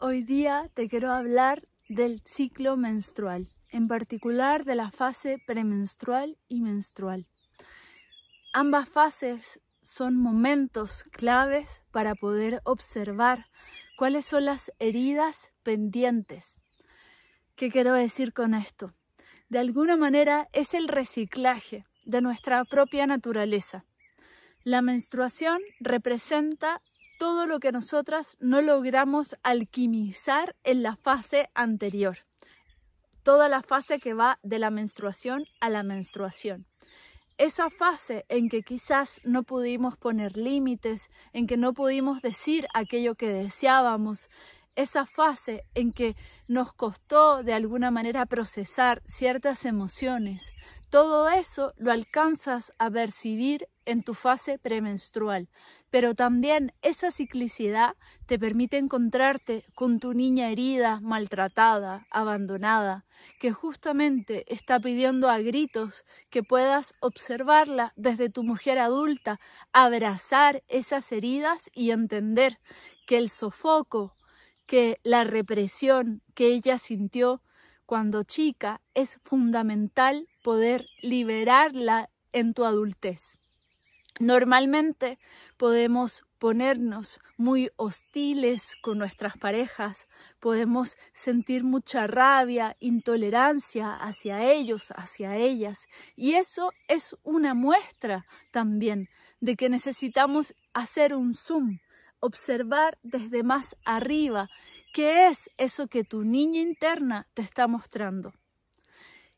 Hoy día te quiero hablar del ciclo menstrual, en particular de la fase premenstrual y menstrual. Ambas fases son momentos claves para poder observar cuáles son las heridas pendientes. ¿Qué quiero decir con esto? De alguna manera es el reciclaje de nuestra propia naturaleza. La menstruación representa todo lo que nosotras no logramos alquimizar en la fase anterior. Toda la fase que va de la menstruación a la menstruación. Esa fase en que quizás no pudimos poner límites, en que no pudimos decir aquello que deseábamos, esa fase en que nos costó de alguna manera procesar ciertas emociones, todo eso lo alcanzas a percibir en tu fase premenstrual, pero también esa ciclicidad te permite encontrarte con tu niña herida, maltratada, abandonada, que justamente está pidiendo a gritos que puedas observarla desde tu mujer adulta, abrazar esas heridas y entender que el sofoco que la represión que ella sintió cuando chica es fundamental poder liberarla en tu adultez. Normalmente podemos ponernos muy hostiles con nuestras parejas, podemos sentir mucha rabia, intolerancia hacia ellos, hacia ellas, y eso es una muestra también de que necesitamos hacer un zoom observar desde más arriba qué es eso que tu niña interna te está mostrando.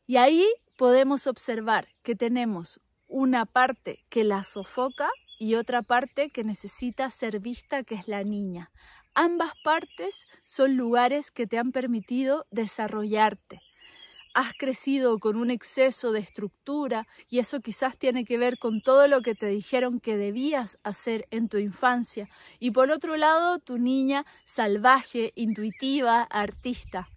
Y ahí podemos observar que tenemos una parte que la sofoca y otra parte que necesita ser vista, que es la niña. Ambas partes son lugares que te han permitido desarrollarte, has crecido con un exceso de estructura y eso quizás tiene que ver con todo lo que te dijeron que debías hacer en tu infancia. Y por otro lado, tu niña salvaje, intuitiva, artista.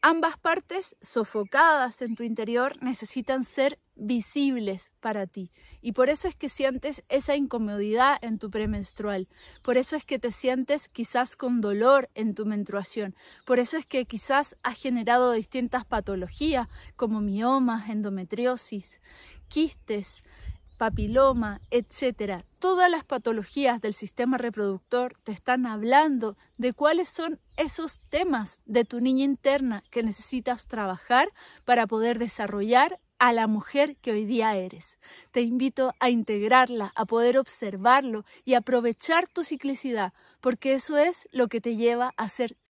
Ambas partes, sofocadas en tu interior, necesitan ser visibles para ti. Y por eso es que sientes esa incomodidad en tu premenstrual. Por eso es que te sientes quizás con dolor en tu menstruación. Por eso es que quizás has generado distintas patologías como miomas, endometriosis, quistes, papiloma, etc todas las patologías del sistema reproductor te están hablando de cuáles son esos temas de tu niña interna que necesitas trabajar para poder desarrollar a la mujer que hoy día eres. Te invito a integrarla, a poder observarlo y aprovechar tu ciclicidad, porque eso es lo que te lleva a ser